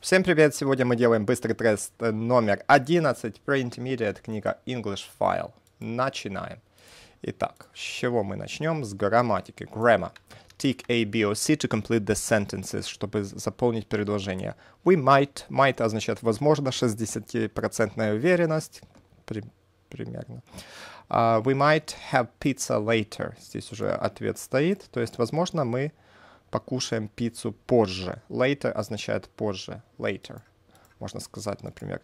Всем привет! Сегодня мы делаем быстрый тест номер 11, Pre-Intermediate, книга English File. Начинаем. Итак, с чего мы начнем? С грамматики. Grammar. Tick A, B, O, C to complete the sentences, чтобы заполнить предложение. We might. Might означает возможно, 60% уверенность. При, примерно. Uh, we might have pizza later. Здесь уже ответ стоит. То есть, возможно, мы... Uh, покушаем пиццу позже. Later означает позже. Later. Можно сказать, например,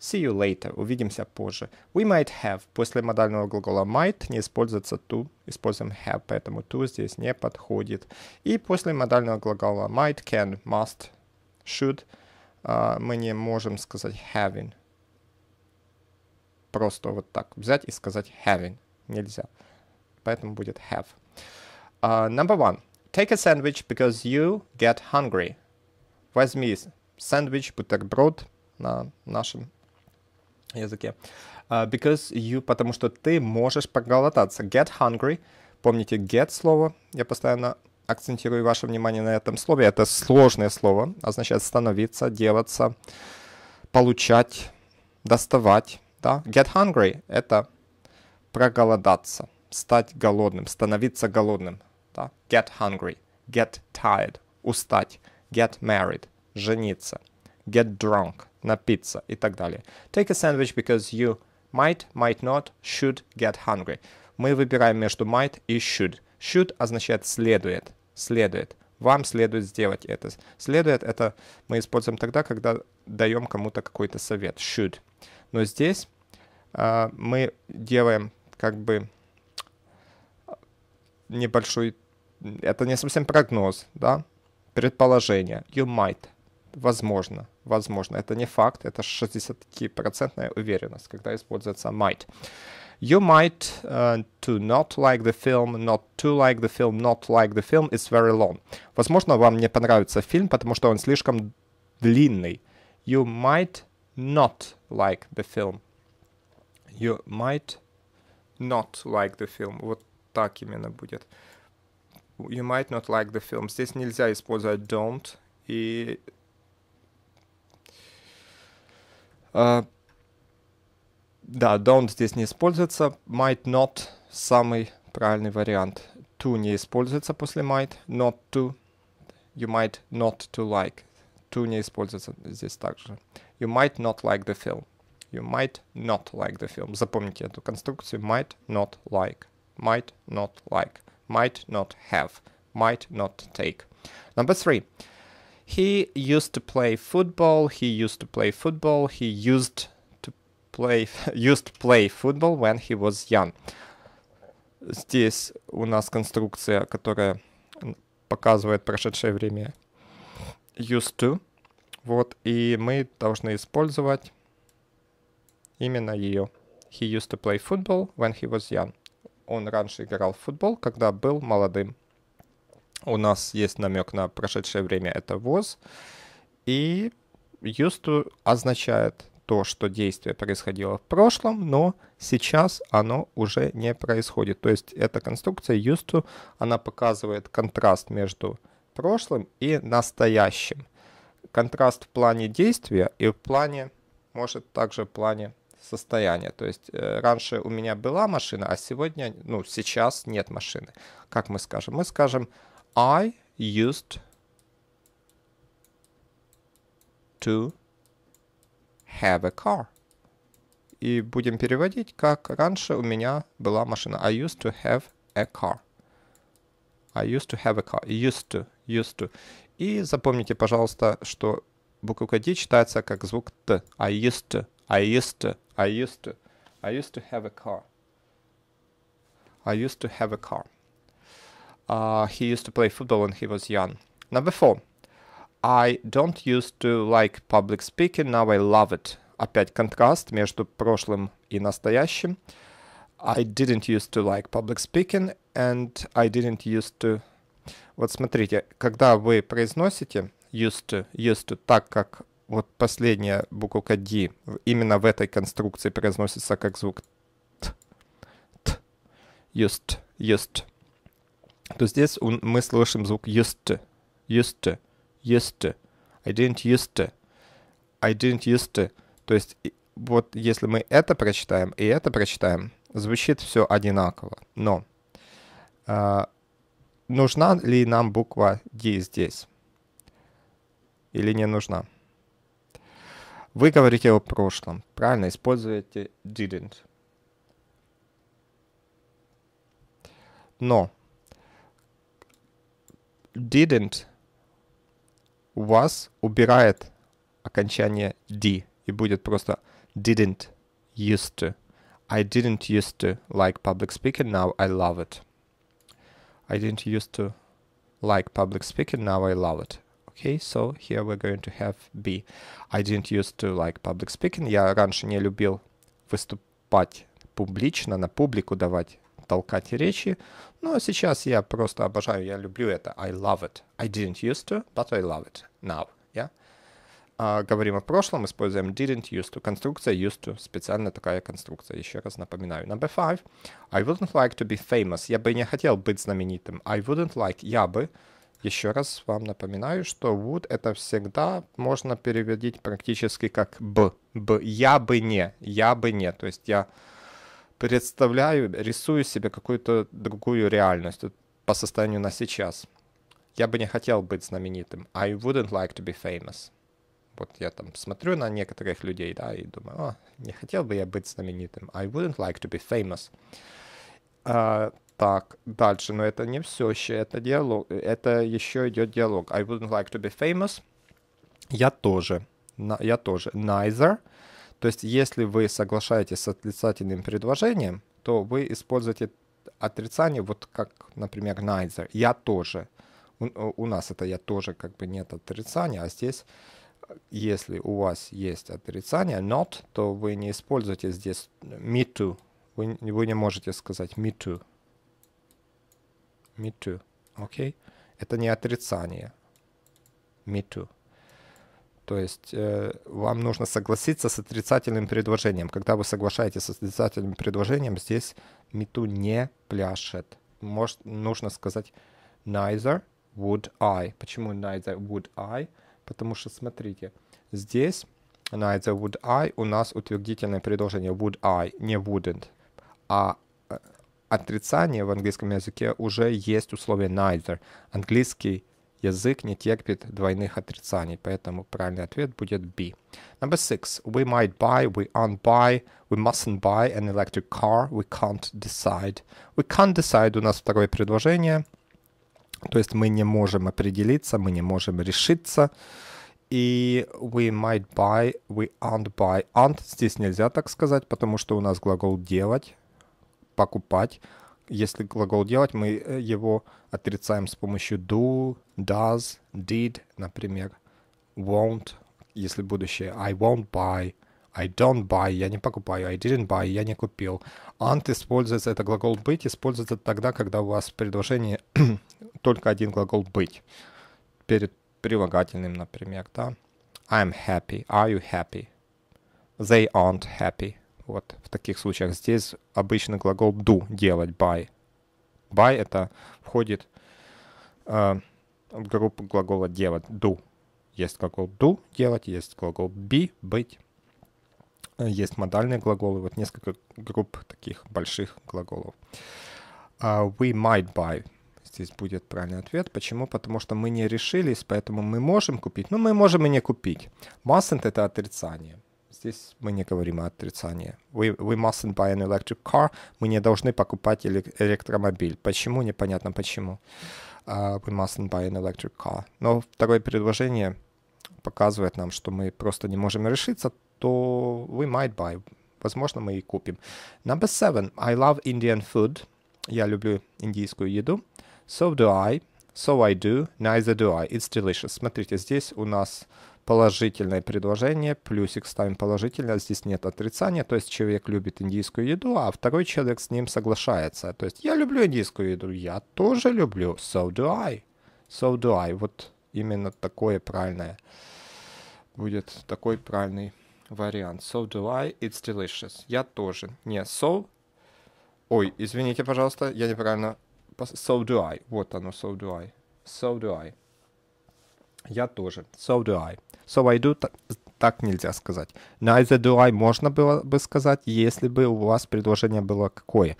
see you later, увидимся позже. We might have. После модального глагола might не используется to, используем have, поэтому to здесь не подходит. И после модального глагола might, can, must, should uh, мы не можем сказать having. Просто вот так взять и сказать having нельзя. Поэтому будет have. Uh, number one. Take a sandwich because you get hungry. Возьми сэндвич, бутерброд на нашем языке. Uh, because you, потому что ты можешь проголодаться. Get hungry. Помните get слово. Я постоянно акцентирую ваше внимание на этом слове. Это сложное слово. Означает становиться, делаться, получать, доставать. Да? Get hungry — это проголодаться, стать голодным, становиться голодным да? Get hungry, get tired, устать, get married, жениться, get drunk, напиться и так далее. Take a sandwich because you might, might not, should get hungry. Мы выбираем между might и should. Should означает следует, следует. Вам следует сделать это. Следует это мы используем тогда, когда даем кому-то какой-то совет. Should. Но здесь э, мы делаем как бы небольшой это не совсем прогноз, да, предположение. You might. Возможно, возможно. Это не факт, это 60% уверенность, когда используется might. You might uh, to not like the film, not to like the film, not like the film is very long. Возможно, вам не понравится фильм, потому что он слишком длинный. You might not like the film. You might not like the film. Вот так именно будет. Uh, you might not like the film. Здесь нельзя использовать don't. И uh, да, don't здесь не используется. Might not самый правильный вариант. To не используется после might. Not to. You might not to like. To не используется здесь также. You might not like the film. You might not like the film. Запомните эту конструкцию. Might not like. Might not like might not have, might not take. Number three, he used to play football, he used to play football, he used to play, used to play football when he was young. Здесь у нас конструкция, которая показывает прошедшее время used to. Вот, и мы должны использовать именно ее. He used to play football when he was young. Он раньше играл в футбол, когда был молодым. У нас есть намек на прошедшее время, это ВОЗ. И юсту означает то, что действие происходило в прошлом, но сейчас оно уже не происходит. То есть эта конструкция юсту, она показывает контраст между прошлым и настоящим. Контраст в плане действия и в плане, может также в плане состояние. То есть э, раньше у меня была машина, а сегодня, ну, сейчас нет машины. Как мы скажем? Мы скажем I used to have a car. И будем переводить, как раньше у меня была машина. I used to have a car. I used to have a car. Used to. Used to. И запомните, пожалуйста, что буковка D читается как звук Т. I used to I used to, I used to, I used to have a car. I used to have a car. Uh, he used to play football when he was young. Number four. I don't used to like public speaking, now I love it. Опять контраст между прошлым и настоящим. I didn't used to like public speaking, and I didn't used to... Вот смотрите, когда вы произносите used to, used to так, как вот последняя буковка D именно в этой конструкции произносится как звук Т. Т. Юст. Юст. То здесь мы слышим звук юст. Юст. Юст. I didn't used to. I didn't used to. То есть вот если мы это прочитаем и это прочитаем, звучит все одинаково. Но э, нужна ли нам буква D здесь? Или не нужна? Вы говорите о прошлом. Правильно, используете didn't. Но didn't у вас убирает окончание d и будет просто didn't used to. I didn't used to like public speaking, now I love it. I didn't used to like public speaking, now I love it okay, so here we're going to have B. I didn't used to like public speaking. Я раньше не любил выступать публично, на публику давать, толкать речи. Но сейчас я просто обожаю, я люблю это. I love it. I didn't used to, but I love it now. Yeah? А, говорим о прошлом, используем didn't used to. Конструкция used to. Специально такая конструкция. Еще раз напоминаю. Number five. I wouldn't like to be famous. Я бы не хотел быть знаменитым. I wouldn't like. Я бы. Еще раз вам напоминаю, что would это всегда можно переводить практически как б. б. Я бы не, я бы не. То есть я представляю, рисую себе какую-то другую реальность по состоянию на сейчас. Я бы не хотел быть знаменитым. I wouldn't like to be famous. Вот я там смотрю на некоторых людей, да, и думаю, о, «А, не хотел бы я быть знаменитым. I wouldn't like to be famous. А, так, дальше, но это не все еще, это диалог, это еще идет диалог. I wouldn't like to be famous. Я тоже. На, я тоже. Neither. То есть, если вы соглашаетесь с отрицательным предложением, то вы используете отрицание, вот как, например, neither. Я тоже. У, у нас это я тоже как бы нет отрицания, а здесь если у вас есть отрицание not, то вы не используете здесь me too. Вы, вы не можете сказать me too. Me too. Okay? Это не отрицание. Me too. То есть э, вам нужно согласиться с отрицательным предложением. Когда вы соглашаетесь с отрицательным предложением, здесь me too не пляшет. Может, нужно сказать neither would I. Почему neither would I? Потому что, смотрите, здесь neither would I у нас утвердительное предложение would I, не wouldn't. А отрицание в английском языке уже есть условие neither. Английский язык не терпит двойных отрицаний, поэтому правильный ответ будет B. Number six. We might buy, we aren't buy, we mustn't buy an electric car, we can't decide. We can't decide у нас второе предложение, то есть мы не можем определиться, мы не можем решиться. И we might buy, we aren't buy. Aren't здесь нельзя так сказать, потому что у нас глагол делать, покупать. Если глагол делать, мы э, его отрицаем с помощью do, does, did, например, won't, если будущее. I won't buy. I don't buy, я не покупаю. I didn't buy, я не купил. Aren't используется, это глагол быть, используется тогда, когда у вас в предложении только один глагол быть. Перед прилагательным, например, да. I'm happy. Are you happy? They aren't happy вот в таких случаях. Здесь обычно глагол do делать, by by это входит э, в группу глагола делать, do. Есть глагол do делать, есть глагол be быть, э, есть модальные глаголы, вот несколько групп таких больших глаголов. Uh, we might buy здесь будет правильный ответ. Почему? Потому что мы не решились, поэтому мы можем купить, но ну, мы можем и не купить. Mustn't — это отрицание. Здесь мы не говорим о отрицании. We, we mustn't buy an electric car. Мы не должны покупать электромобиль. Почему? Непонятно почему. Uh, а, we mustn't buy an electric car. Но второе предложение показывает нам, что мы просто не можем решиться, то we might buy. Возможно, мы и купим. Number seven. I love Indian food. Я люблю индийскую еду. So do I. So I do. Neither do I. It's delicious. Смотрите, здесь у нас положительное предложение, плюсик ставим положительно, здесь нет отрицания, то есть человек любит индийскую еду, а второй человек с ним соглашается. То есть я люблю индийскую еду, я тоже люблю, so do I, so do I. Вот именно такое правильное будет такой правильный вариант. So do I, it's delicious. Я тоже. Не, so... Ой, извините, пожалуйста, я неправильно... So do I. Вот оно, so do I. So do I. Я тоже. So do I. So I do так нельзя сказать. Neither do I можно было бы сказать, если бы у вас предложение было какое.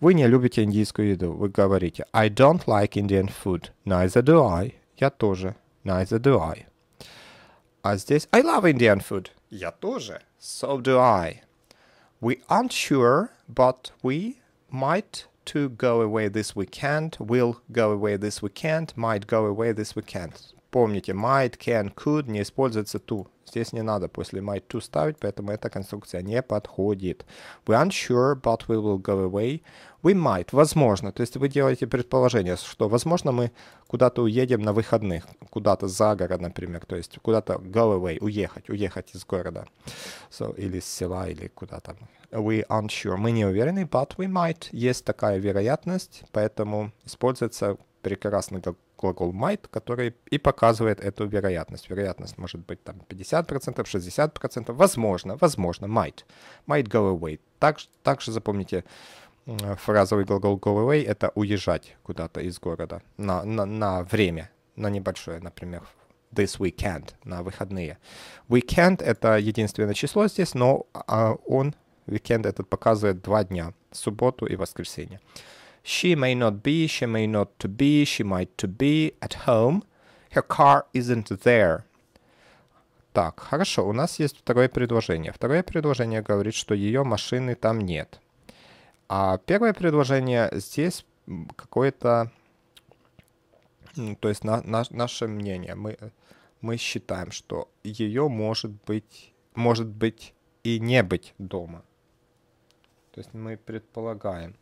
Вы не любите индийскую еду. Вы говорите I don't like Indian food. Neither do I. Я тоже. Neither do I. А здесь I love Indian food. Я тоже. So do I. We aren't sure, but we might to go away this weekend, will go away this weekend, might go away this weekend. Помните, might, can, could не используется to. Здесь не надо после might to ставить, поэтому эта конструкция не подходит. We aren't sure, but we will go away. We might, возможно. То есть вы делаете предположение, что, возможно, мы куда-то уедем на выходных, куда-то за город, например. То есть куда-то go away, уехать, уехать из города. So, или с села, или куда то We aren't sure. Мы не уверены, but we might. Есть такая вероятность, поэтому используется прекрасно как глагол might, который и показывает эту вероятность. Вероятность может быть там 50%, 60%, возможно, возможно, might. Might go away. Так, также запомните фразовый глагол go away — это уезжать куда-то из города на, на, на время, на небольшое, например, this weekend, на выходные. Weekend — это единственное число здесь, но а, он, weekend этот показывает два дня, субботу и воскресенье. She may not be, she may not to be, she might to be at home. Her car isn't there. Так, хорошо, у нас есть второе предложение. Второе предложение говорит, что ее машины там нет. А первое предложение здесь какое-то... То есть на, на, наше мнение. Мы, мы считаем, что ее может быть, может быть и не быть дома. То есть мы предполагаем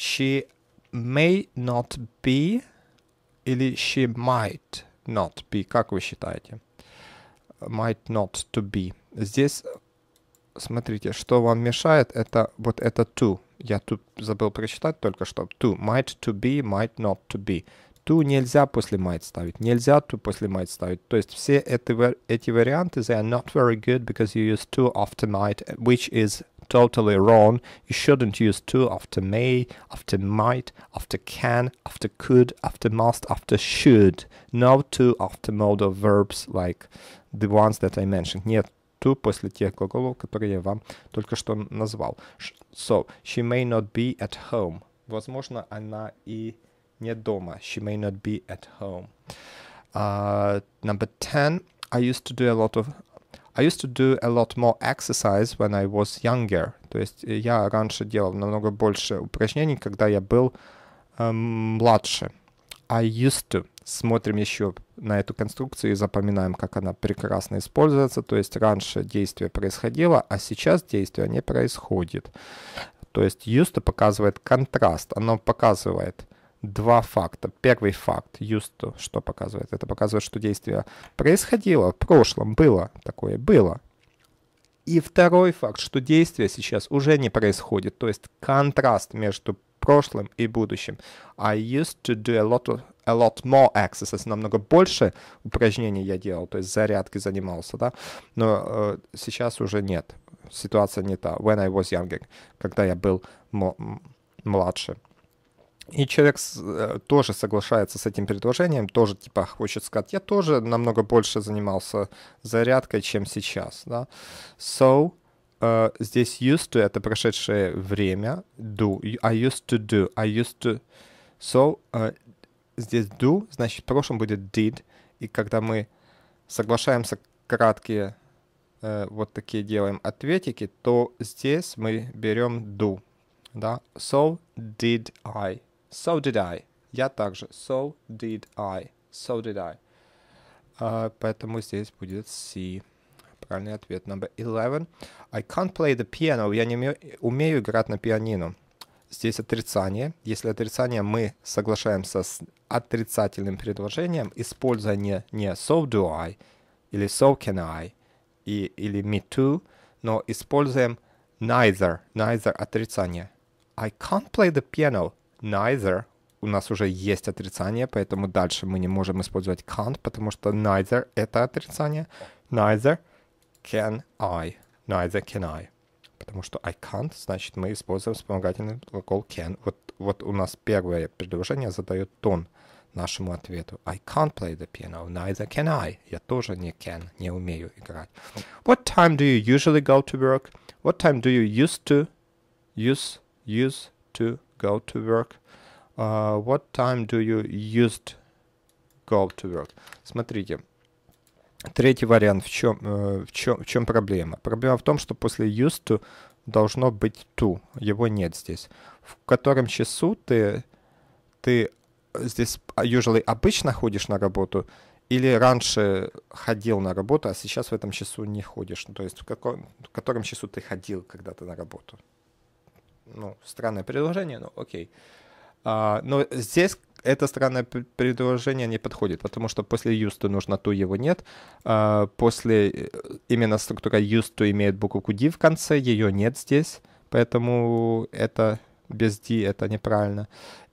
she may not be или she might not be, как вы считаете? Might not to be. Здесь, смотрите, что вам мешает, это вот это to. Я тут забыл прочитать только что. To, might to be, might not to be. To нельзя после might ставить, нельзя to после might ставить. То есть все это, эти варианты, they are not very good because you use to after might, which is totally wrong. You shouldn't use to after may, after might, after can, after could, after must, after should. No to after modal verbs like the ones that I mentioned. Нет to после тех глаголов, которые я вам только что назвал. So, she may not be at home. Возможно, она и не дома. She may not be at home. Uh, number 10, I used to do a lot of I used to do a lot more exercise when I was younger. То есть э, я раньше делал намного больше упражнений, когда я был э, младше. I used to. Смотрим еще на эту конструкцию и запоминаем, как она прекрасно используется. То есть раньше действие происходило, а сейчас действие не происходит. То есть used to показывает контраст. Оно показывает два факта. Первый факт, Юсту, что показывает? Это показывает, что действие происходило в прошлом, было такое, было. И второй факт, что действие сейчас уже не происходит, то есть контраст между прошлым и будущим. I used to do a lot, of, a lot more exercises. Намного больше упражнений я делал, то есть зарядки занимался, да. Но э, сейчас уже нет. Ситуация не та. When I was younger, когда я был младше. И человек э, тоже соглашается с этим предложением, тоже типа хочет сказать, я тоже намного больше занимался зарядкой, чем сейчас, да. So, uh, здесь used to — это прошедшее время, do, I used to do, I used to... So, uh, здесь do, значит, в прошлом будет did, и когда мы соглашаемся краткие э, вот такие делаем ответики, то здесь мы берем do, да, so did I. So did I. Я также. So did I. So did I. Uh, поэтому здесь будет C. Правильный ответ. Number 11. I can't play the piano. Я не умею, умею играть на пианино. Здесь отрицание. Если отрицание, мы соглашаемся с отрицательным предложением, используя не, не so do I или so can I и, или me too, но используем neither, neither отрицание. I can't play the piano neither у нас уже есть отрицание, поэтому дальше мы не можем использовать can't, потому что neither — это отрицание. Neither can I. Neither can I. Потому что I can't, значит, мы используем вспомогательный глагол can. Вот, вот у нас первое предложение задает тон нашему ответу. I can't play the piano, neither can I. Я тоже не can, не умею играть. What time do you usually go to work? What time do you used to, use, use to go to work. Uh, what time do you used go to work? Смотрите, третий вариант. В чем, э, в чем, в чем проблема? Проблема в том, что после used to должно быть to. Его нет здесь. В котором часу ты, ты здесь а, usually обычно ходишь на работу или раньше ходил на работу, а сейчас в этом часу не ходишь. Ну, то есть в, каком, в котором часу ты ходил когда-то на работу ну, странное предложение, но окей. А, но здесь это странное предложение не подходит, потому что после used to нужно to, его нет. А, после э, именно структура used to имеет букву d в конце, ее нет здесь, поэтому это без d это неправильно.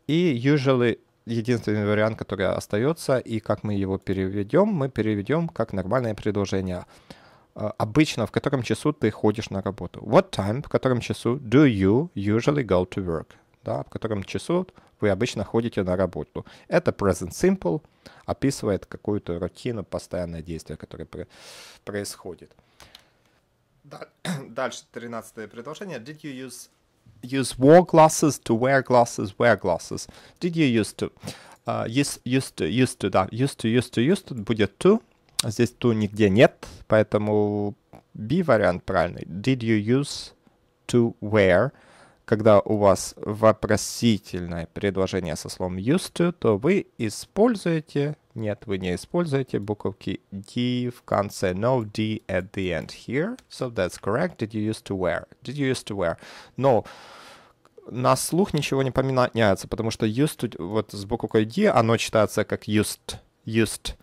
И usually единственный вариант, который остается, и как мы его переведем, мы переведем как нормальное предложение. А, обычно в котором часу ты ходишь на работу. What time, в котором часу do you usually go to work? Да, в котором часу вы обычно ходите на работу. Это present simple, описывает какую-то рутину, постоянное действие, которое происходит. Дальше 13 предложение. Did you use use wore glasses to wear glasses, wear glasses? Did you used to? Uh, а, used, used to, used to, да, used to, used to, used to будет to, а здесь to нигде нет, поэтому B вариант правильный. Did you use to wear? Когда у вас вопросительное предложение со словом used to, то вы используете, нет, вы не используете буковки D в конце, no D at the end here. So that's correct. Did you use to wear? Did you use to wear? No на слух ничего не поменяется, потому что used, to, вот с буквой D, оно читается как used, used.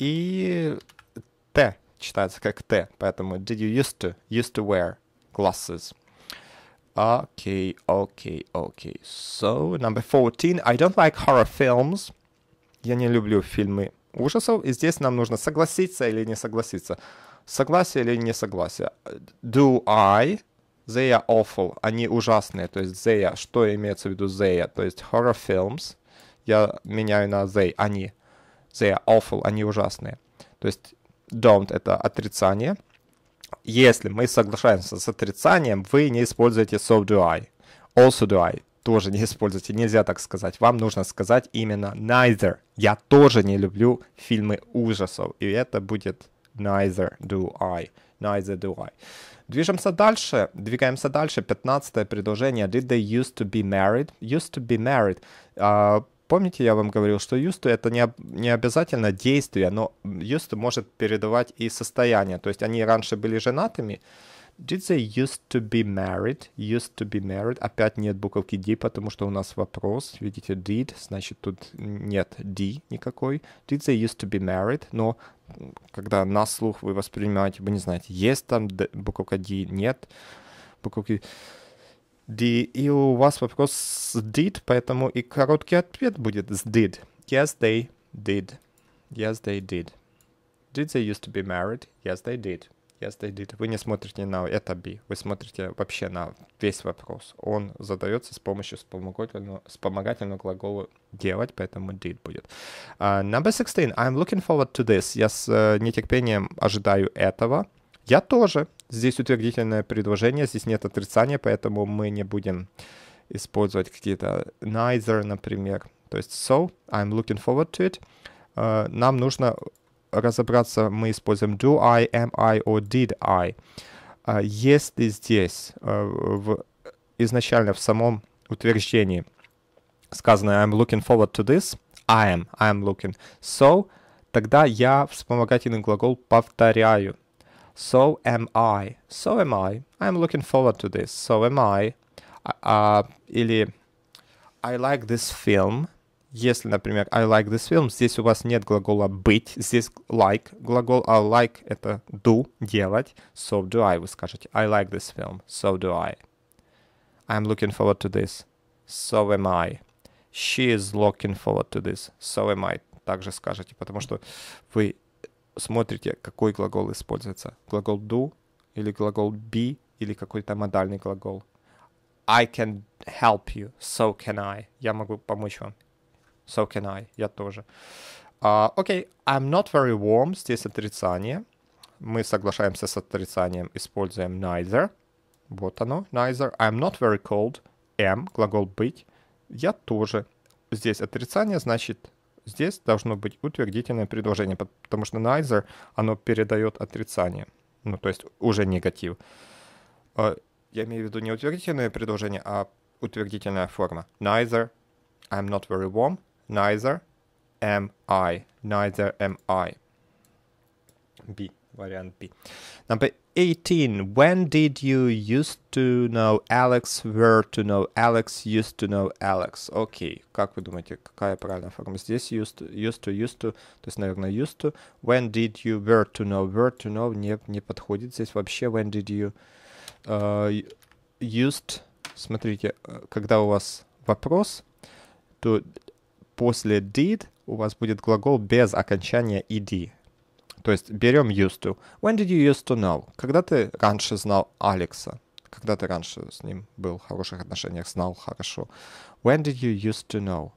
И Т читается как Т, поэтому did you used to, used to wear glasses? Okay, okay, okay. So, number 14. I don't like horror films. Я не люблю фильмы ужасов. И здесь нам нужно согласиться или не согласиться. Согласие или не согласие. Do I? They are awful. Они ужасные. То есть they are. Что имеется в виду they are? То есть horror films. Я меняю на they. Они. They are awful, они ужасные. То есть don't — это отрицание. Если мы соглашаемся с отрицанием, вы не используете so do I. Also do I тоже не используйте. Нельзя так сказать. Вам нужно сказать именно neither. Я тоже не люблю фильмы ужасов. И это будет neither do I. Neither do I. Движемся дальше. Двигаемся дальше. Пятнадцатое предложение. Did they used to be married? Used to be married. Uh, Помните, я вам говорил, что юсту это не, не обязательно действие, но юсту может передавать и состояние. То есть они раньше были женатыми. Did they used to be married? Used to be married. Опять нет буковки D, потому что у нас вопрос. Видите, did, значит, тут нет D никакой. Did they used to be married? Но когда на слух вы воспринимаете, вы не знаете, есть там буковка D, нет буковки D. И у вас вопрос did, поэтому и короткий ответ будет did. Yes, they did. Yes, they did. Did they used to be married? Yes, they did. Yes, they did. Вы не смотрите на это be. Вы смотрите вообще на весь вопрос. Он задается с помощью вспомогательного, вспомогательного глагола делать, поэтому did будет. Uh, number 16. I'm looking forward to this. Я с uh, нетерпением ожидаю этого. Я тоже. Здесь утвердительное предложение, здесь нет отрицания, поэтому мы не будем использовать какие-то neither, например. То есть so, I'm looking forward to it. Uh, нам нужно разобраться, мы используем do I, am I or did I. Uh, если здесь uh, в, изначально в самом утверждении сказано I'm looking forward to this, I am, I am looking, so, тогда я вспомогательный глагол повторяю. So am I. So am I. I'm looking forward to this. So am I. Uh, uh, или I like this film. Если, например, I like this film, здесь у вас нет глагола быть, здесь like. Глагол I like — это do, делать. So do I, вы скажете. I like this film. So do I. I'm looking forward to this. So am I. She is looking forward to this. So am I. Также скажете, потому что вы смотрите, какой глагол используется. Глагол do или глагол be или какой-то модальный глагол. I can help you, so can I. Я могу помочь вам. So can I, я тоже. А, окей, uh, okay. I'm not very warm, здесь отрицание. Мы соглашаемся с отрицанием, используем neither. Вот оно, neither. I'm not very cold, am, глагол быть. Я тоже. Здесь отрицание, значит Здесь должно быть утвердительное предложение, потому что neither оно передает отрицание, ну то есть уже негатив. А, я имею в виду не утвердительное предложение, а утвердительная форма. Neither I'm not very warm, neither am I, neither am I. B, вариант B. Number 18. When did you used to know Alex? Where to know Alex? Used to know Alex. Окей. Okay. Как вы думаете, какая правильная форма? Здесь used to, used to, used to. То есть, наверное, used to. When did you? were to know? Where to know не, не подходит. Здесь вообще when did you uh, used. Смотрите, э, когда у вас вопрос, то после did у вас будет глагол без окончания ed. То есть берем used to. When did you used to know? Когда ты раньше знал Алекса? Когда ты раньше с ним был в хороших отношениях, знал хорошо. When did you used to know?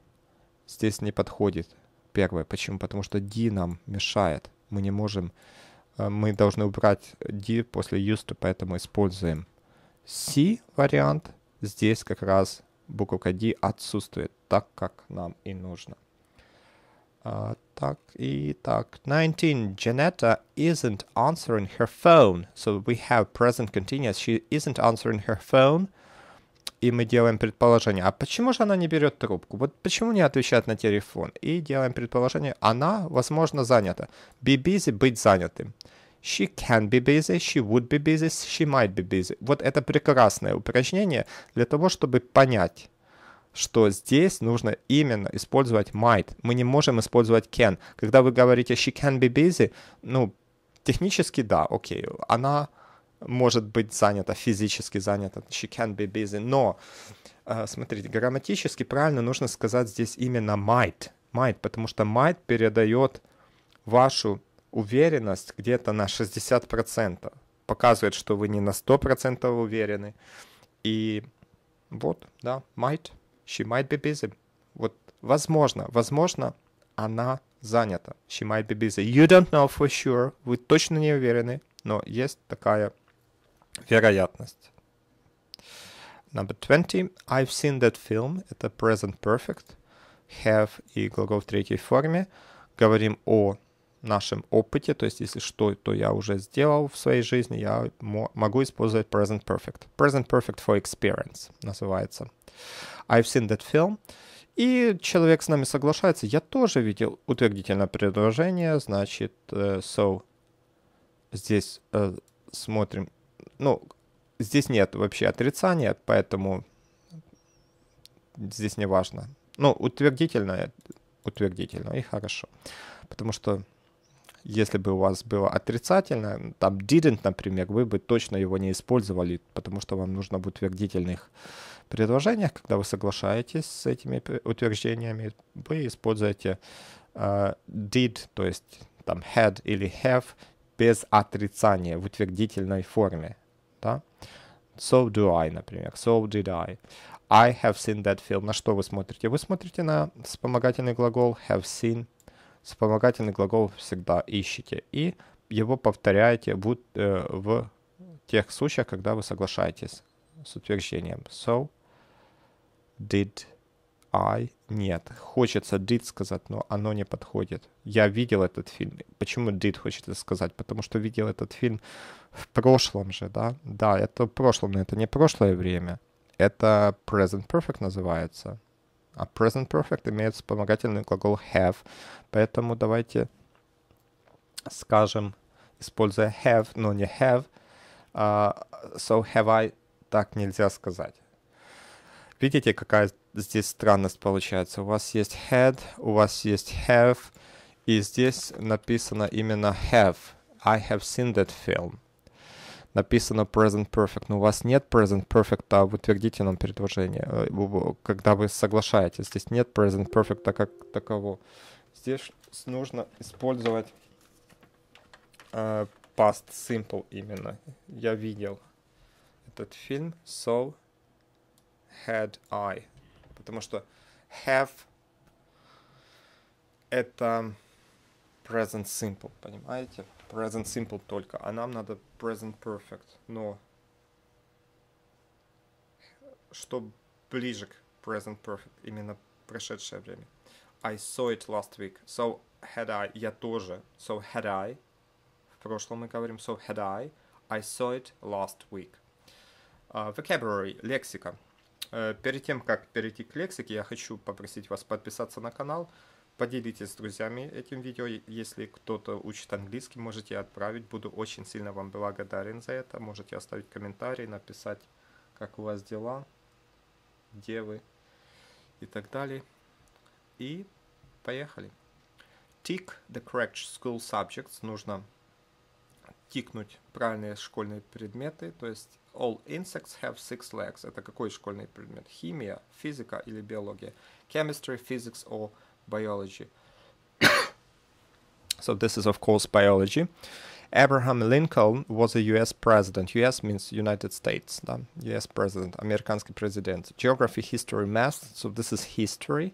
Здесь не подходит. Первое. Почему? Потому что D нам мешает. Мы не можем... Э, мы должны убрать D после used to, поэтому используем C вариант. Здесь как раз буковка D отсутствует так, как нам и нужно. А, так, и так. 19. Janetta isn't answering her phone. So we have present continuous. She isn't answering her phone. И мы делаем предположение. А почему же она не берет трубку? Вот почему не отвечает на телефон? И делаем предположение. Она, возможно, занята. Be busy – быть занятым. She can be busy, she would be busy, she might be busy. Вот это прекрасное упражнение для того, чтобы понять, что здесь нужно именно использовать might. Мы не можем использовать can. Когда вы говорите she can be busy, ну, технически да, окей, она может быть занята, физически занята, she can be busy, но э, смотрите, грамматически правильно нужно сказать здесь именно might, might, потому что might передает вашу уверенность где-то на 60%, показывает, что вы не на 100% уверены, и вот, да, might – She might be busy. Вот возможно, возможно, она занята. She might be busy. You don't know for sure. Вы точно не уверены, но есть такая вероятность. Number 20. I've seen that film. Это present perfect. Have и глагол в третьей форме. Говорим о нашем опыте, то есть если что, то я уже сделал в своей жизни, я могу использовать present perfect. Present perfect for experience называется I've seen that film. И человек с нами соглашается. Я тоже видел утвердительное предложение, значит, э, so здесь э, смотрим. Ну, здесь нет вообще отрицания, поэтому здесь не важно. Ну, утвердительное, утвердительно, и хорошо. Потому что если бы у вас было отрицательно, там didn't, например, вы бы точно его не использовали, потому что вам нужно в утвердительных предложениях, когда вы соглашаетесь с этими утверждениями, вы используете э, did, то есть там had или have без отрицания в утвердительной форме. Да? So do I, например. So did I. I have seen that film. На что вы смотрите? Вы смотрите на вспомогательный глагол have seen. Вспомогательный глагол всегда ищите и его повторяете в, э, в тех случаях, когда вы соглашаетесь с утверждением. So did I. Нет. Хочется did сказать, но оно не подходит. Я видел этот фильм. Почему did хочется сказать? Потому что видел этот фильм в прошлом же, да? Да, это в прошлом, но это не прошлое время. Это present perfect называется. А present perfect имеет вспомогательный глагол have. Поэтому давайте скажем, используя have, но не have. Uh, so have I так нельзя сказать. Видите, какая здесь странность получается? У вас есть had, у вас есть have, и здесь написано именно have. I have seen that film. Написано present perfect, но у вас нет present perfect а в утвердительном предложении, э, когда вы соглашаетесь. Здесь нет present perfect а как такового. Здесь нужно использовать э, past simple именно. Я видел этот фильм So Had I. Потому что have это present simple, понимаете? Present simple только. А нам надо present perfect. Но что ближе к present perfect, именно прошедшее время. I saw it last week. So had I. Я тоже. So had I. В прошлом мы говорим so had I. I saw it last week. А, vocabulary, лексика. Э, перед тем, как перейти к лексике, я хочу попросить вас подписаться на канал, поделитесь с друзьями этим видео. Если кто-то учит английский, можете отправить. Буду очень сильно вам благодарен за это. Можете оставить комментарий, написать, как у вас дела, где вы и так далее. И поехали. Tick the correct school subjects. Нужно тикнуть правильные школьные предметы, то есть All insects have six legs. Это какой школьный предмет? Химия, физика или биология? Chemistry, physics or biology. so this is of course biology. Abraham Lincoln was a US president. US means United States. Да? US president, американский президент. Geography, history, math. So this is history.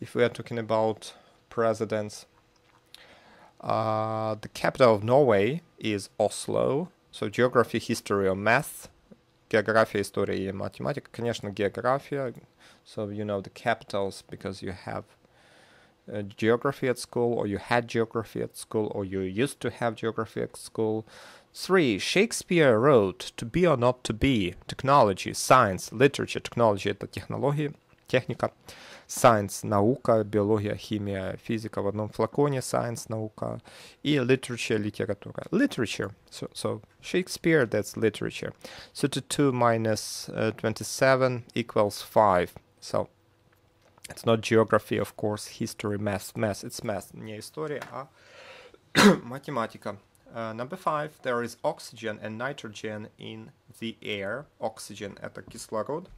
If we are talking about presidents, uh, the capital of Norway is Oslo. So geography, history, or math. Geography, history, mathematics. Конечно, география. So you know the capitals because you have uh, geography at school, or you had geography at school, or you used to have geography at school. 3. Shakespeare wrote To Be or Not to Be, Technology, Science, Literature, Technology – это технологии – техника, science, наука, биология, химия, физика в одном флаконе, science, наука, и literature, литература. Literature, so, so Shakespeare, that's literature. So 2 minus uh, 27 equals 5. So it's not geography, of course, history, math, math, it's math, не история, а математика. Uh, number five, there is oxygen and nitrogen in the air. Oxygen – at the кислород.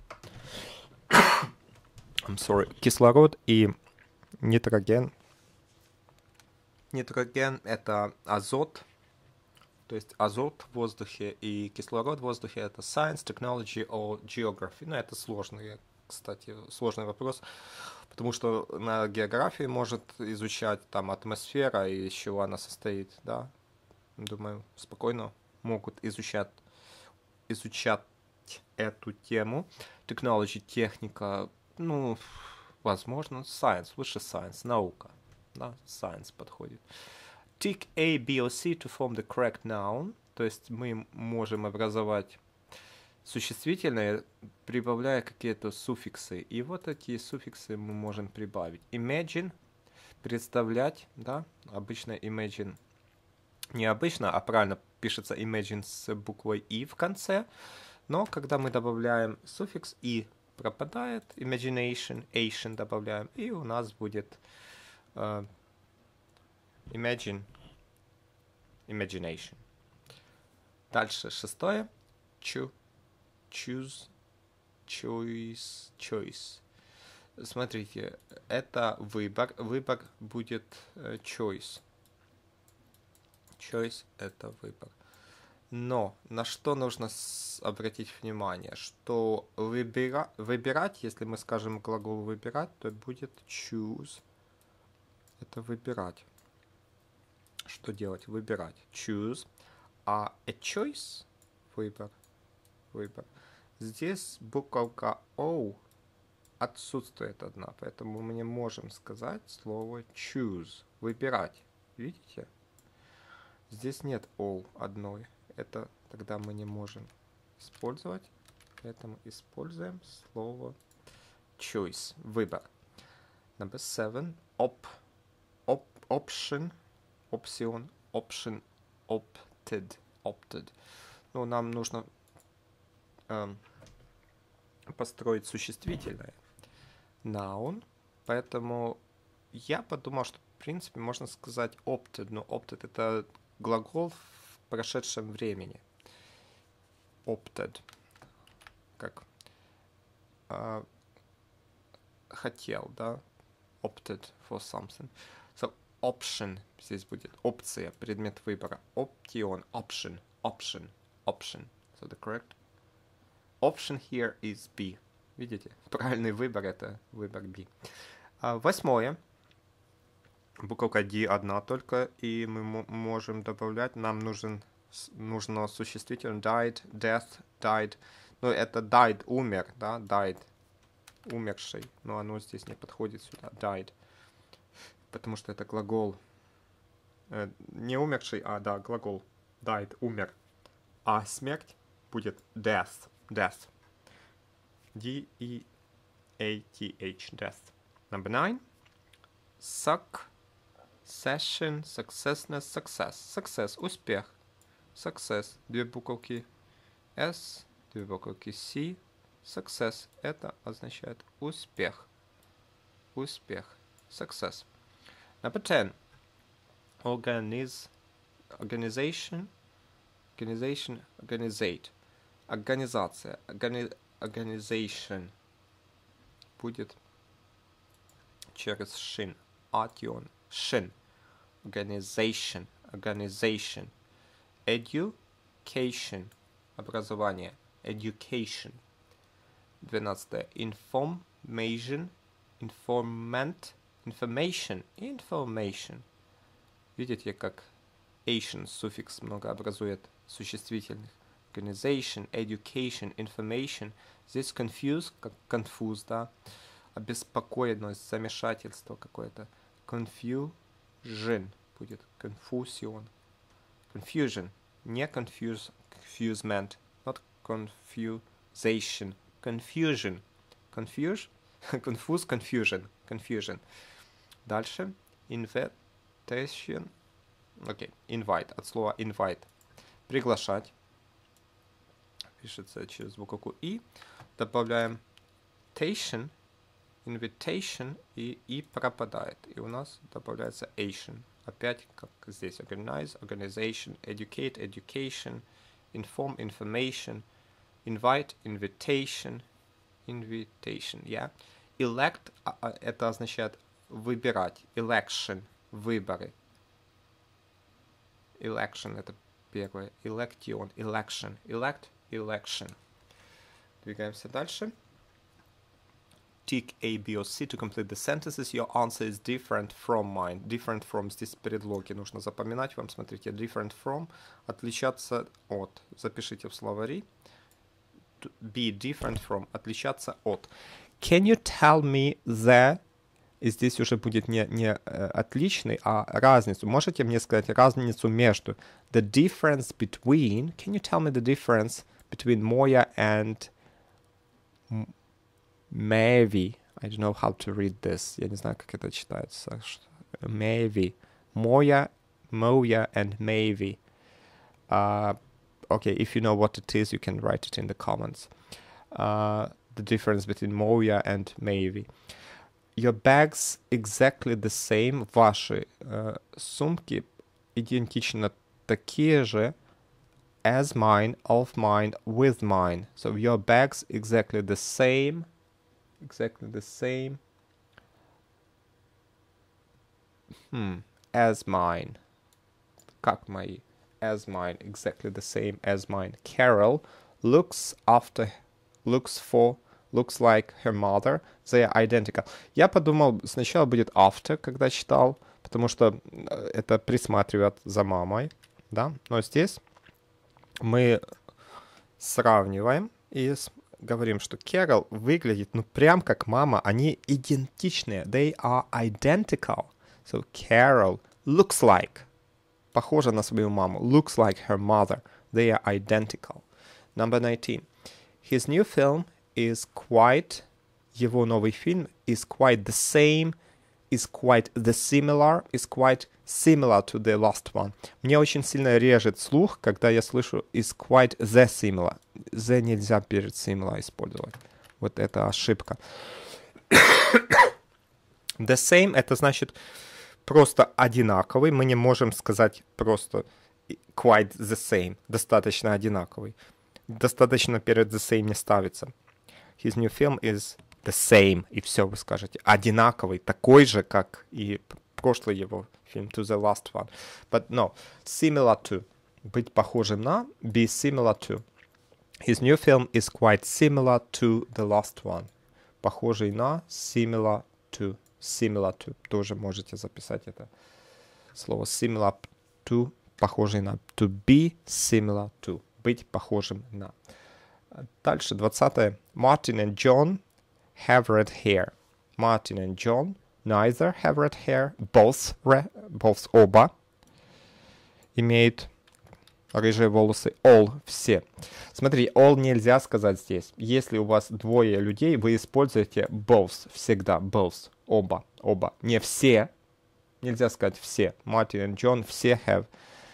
I'm sorry, кислород и нитроген. Нитроген — это азот, то есть азот в воздухе и кислород в воздухе — это science, technology or geography. Ну, это сложный, кстати, сложный вопрос, потому что на географии может изучать там атмосфера и из чего она состоит, да. Думаю, спокойно могут изучать, изучать эту тему. Technology, техника, ну, возможно, science, лучше science, наука. Да, science подходит. Tick A, B or C to form the correct noun. То есть мы можем образовать существительное, прибавляя какие-то суффиксы. И вот такие суффиксы мы можем прибавить. Imagine, представлять, да, обычно imagine, не обычно, а правильно пишется imagine с буквой и в конце. Но когда мы добавляем суффикс и пропадает, imagination, Asian добавляем, и у нас будет э, imagine, imagination. Дальше шестое, чу, choose, choice, choice. Смотрите, это выбор, выбор будет э, choice. Choice это выбор. Но на что нужно обратить внимание, что выбира выбирать, если мы скажем глагол выбирать, то будет choose. Это выбирать. Что делать? Выбирать. Choose. А a choice выбор. Выбор. Здесь буковка O отсутствует одна, поэтому мы не можем сказать слово choose. Выбирать. Видите? Здесь нет all одной это тогда мы не можем использовать. Поэтому используем слово choice, выбор. Number seven, op, op, option, option, option, opted, opted. Ну, нам нужно эм, построить существительное. Noun. Поэтому я подумал, что, в принципе, можно сказать opted. Но opted это глагол в прошедшем времени. Opted. Как uh, хотел, да? Opted for something. So option здесь будет опция, предмет выбора. Option, option, option, option. So the correct option here is B. Видите? Правильный выбор это выбор B. А, восьмое. Буковка D одна только, и мы можем добавлять, нам нужен, нужно существительное died, death, died. Ну, это died, умер, да, died, умерший. Но оно здесь не подходит сюда, died, потому что это глагол. Э, не умерший, а, да, глагол. Died, умер. А смерть будет death, death. D-E-A-T-H, death. Number nine. Suck Session, successness, success. Success – успех. Success – две буковки S, две буковки C. Success – это означает успех. Успех. Success. Number 10. Organize, organization. Organization, organizate. Организация. Organi organization. Будет через шин. Ation. Organization. Organization. Organization. Education. Образование. Education. Двенадцатое. Information. Informant. Information. Information. Видите, как Asian суффикс много образует существительных. Organization, education, information. Здесь confuse, как confuse, да. Обеспокоенность, замешательство какое-то. Confusion будет. Confusion. Confusion. Не confuse, confusement. Not confusion, Confusion. Confuse. Confuse. Confusion. Confusion. Дальше. Invitation. Okay. Invite. От слова invite. Приглашать. Пишется через букву И. Добавляем station invitation и, и пропадает. И у нас добавляется Asian. Опять как здесь. Organize, organization, educate, education, inform, information, invite, invitation, invitation, yeah. Elect, это означает выбирать. Election, выборы. Election, это первое. Election, election, elect, election. Двигаемся дальше. Дальше tick A, B, or C to complete the sentences, your answer is different from mine. Different from здесь предлоги нужно запоминать вам, смотрите, different from, отличаться от, запишите в словари, be different from, отличаться от. Can you tell me the и здесь уже будет не, не э, отличный, а разницу. Можете мне сказать разницу между? The difference between. Can you tell me the difference between Moya and Maybe. I don't know how to read this. Я не знаю, как это читается. Maybe. Moya, Moya and Maybe. Uh, okay, if you know what it is, you can write it in the comments. Uh, the difference between Moya and Maybe. Your bags exactly the same. Ваши uh, сумки идентично такие же, as mine, of mine, with mine. So your bags exactly the same exactly the same hmm, as mine. Как мои? As mine, exactly the same as mine. Carol looks after, looks for, looks like her mother. They are identical. Я подумал, сначала будет after, когда читал, потому что это присматривают за мамой, да. Но здесь мы сравниваем и говорим, что Керол выглядит, ну, прям как мама. Они идентичные. They are identical. So Carol looks like. Похожа на свою маму. Looks like her mother. They are identical. Number 19. His new film is quite... Его новый фильм is quite the same is quite the similar is quite similar to the last one. Мне очень сильно режет слух, когда я слышу is quite the similar. The нельзя перед similar использовать. Вот это ошибка. the same это значит просто одинаковый. Мы не можем сказать просто quite the same. Достаточно одинаковый. Достаточно перед the same не ставится. His new film is the same, и все вы скажете, одинаковый, такой же, как и прошлый его фильм to the last one. But no, similar to, быть похожим на, be similar to. His new film is quite similar to the last one. Похожий на, similar to, similar to. Тоже можете записать это слово similar to, похожий на. To be similar to, быть похожим на. Дальше, 20 -е. Martin and John have red hair. Martin and John neither have red hair. Both, re, both оба имеют рыжие волосы. All все. Смотри, all нельзя сказать здесь. Если у вас двое людей, вы используете both всегда. Both. Оба. Оба. Не все. Нельзя сказать все. Martin and John все have.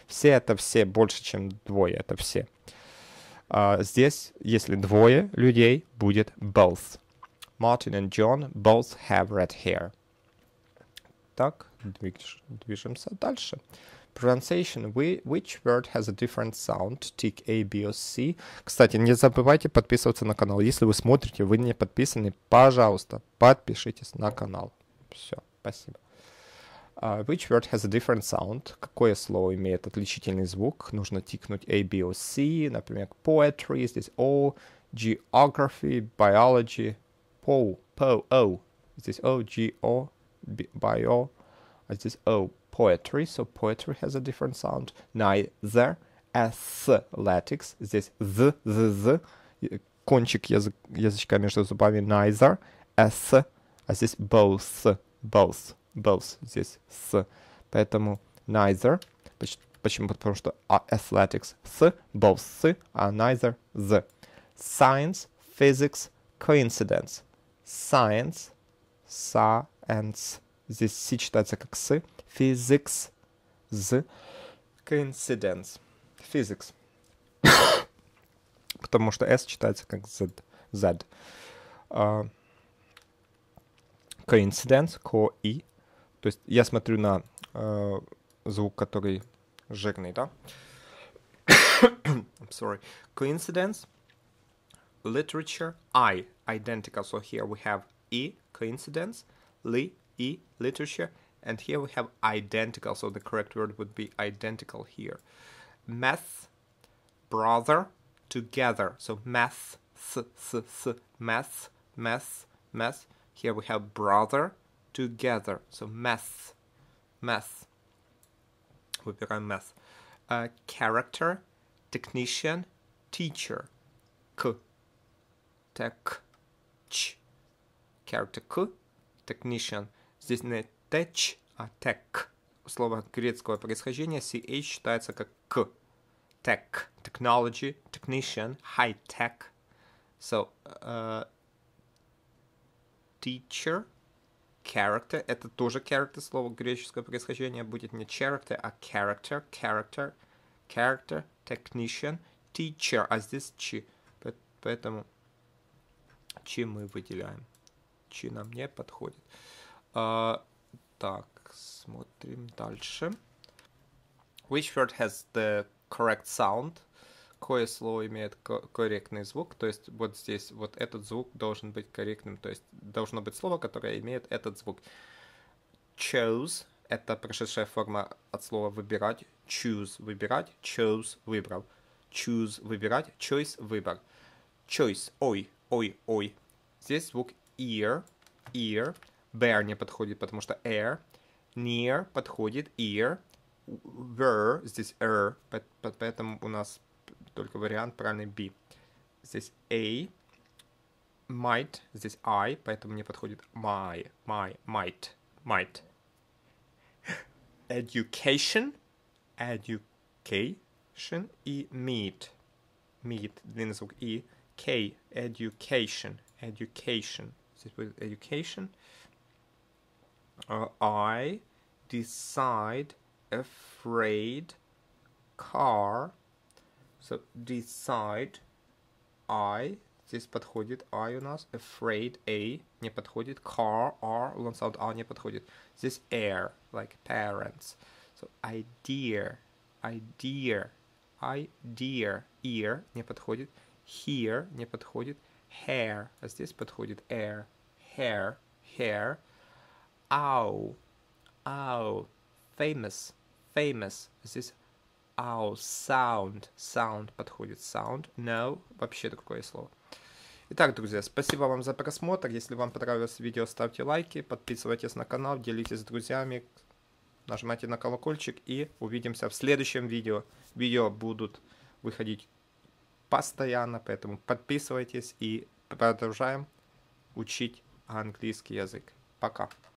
Все это все больше, чем двое. Это все. А здесь, если двое людей, будет both. Мартин и Джон both have red hair. Так, движ, движемся дальше. Pronunciation. We, which word has a different sound? Tick A, B or C. Кстати, не забывайте подписываться на канал. Если вы смотрите, вы не подписаны, пожалуйста, подпишитесь на канал. Все, спасибо. Uh, which word has a different sound? Какое слово имеет отличительный звук? Нужно тикнуть A, B or C. Например, poetry, здесь O, geography, biology, Po, po, o. Is this o g o, by O? Is this O, poetry? So poetry has a different sound. Neither. S, latex. this the the the? Кончик язычка между зубами. Neither. as this both. Both. Both. Здесь S. Поэтому neither. Почему? Потому что S both с, both neither the. Science, physics, coincidence. science, science, здесь си читается как с, physics, з, coincidence, physics, потому что s читается как z, z. Uh, coincidence, co и, то есть я смотрю на uh, звук, который жирный, да? I'm sorry. Coincidence, literature I identical. So here we have E coincidence, Li E literature, and here we have identical. So the correct word would be identical here. Math, brother, together. So math, th, math, math, math. Here we have brother, together. So math, math. We've Выбираем math. Uh, character, technician, teacher. К tech caretaker, technician. Здесь не tech, а tech. Слово грецкого происхождения ch читается как к. Tech, technology, technician, high tech. So, uh, teacher, character. Это тоже character, слово греческое происхождение. Будет не character, а character, character, character, technician, teacher. А здесь чи. Поэтому чем мы выделяем. Чи нам не подходит. А, так, смотрим дальше. Which word has the correct sound? Какое слово имеет корректный звук? То есть вот здесь вот этот звук должен быть корректным. То есть должно быть слово, которое имеет этот звук. Chose — это прошедшая форма от слова «выбирать». Choose — выбирать. Chose — выбрал. Choose — выбирать. Choice — выбор. Choice — ой — Ой, ой. Здесь звук ear, ear. Bear не подходит, потому что air. Near подходит ear. Were здесь er, поэтому у нас только вариант правильный b. Здесь a. Might здесь I, поэтому не подходит my, my, might, might. Education, education и meet. Meet, длинный звук и. K, education, education. Is it with education? Uh, I decide afraid car. So decide I. Здесь подходит I у нас. Afraid A не подходит. Car R long sound R не подходит. Здесь air like parents. So idea, idea, idea, ear не подходит. Here не подходит. Hair. А здесь подходит air. Hair. Hair. Ow. Ow. Famous. Famous. А здесь ow. Sound. Sound подходит. Sound. No. Вообще такое слово. Итак, друзья, спасибо вам за просмотр. Если вам понравилось видео, ставьте лайки, подписывайтесь на канал, делитесь с друзьями, нажимайте на колокольчик и увидимся в следующем видео. Видео будут выходить постоянно, поэтому подписывайтесь и продолжаем учить английский язык. Пока!